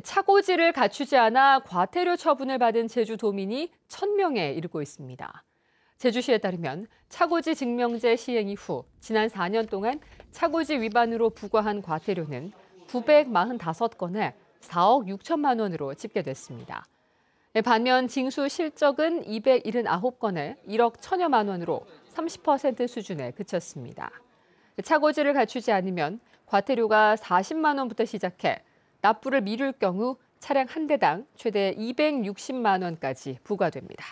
차고지를 갖추지 않아 과태료 처분을 받은 제주 도민이 1,000명에 이르고 있습니다. 제주시에 따르면 차고지 증명제 시행 이후 지난 4년 동안 차고지 위반으로 부과한 과태료는 945건에 4억 6천만 원으로 집계됐습니다. 네, 반면 징수 실적은 279건에 1억 천여만 원으로 30% 수준에 그쳤습니다. 차고지를 갖추지 않으면 과태료가 40만 원부터 시작해 납부를 미룰 경우 차량 한 대당 최대 260만 원까지 부과됩니다.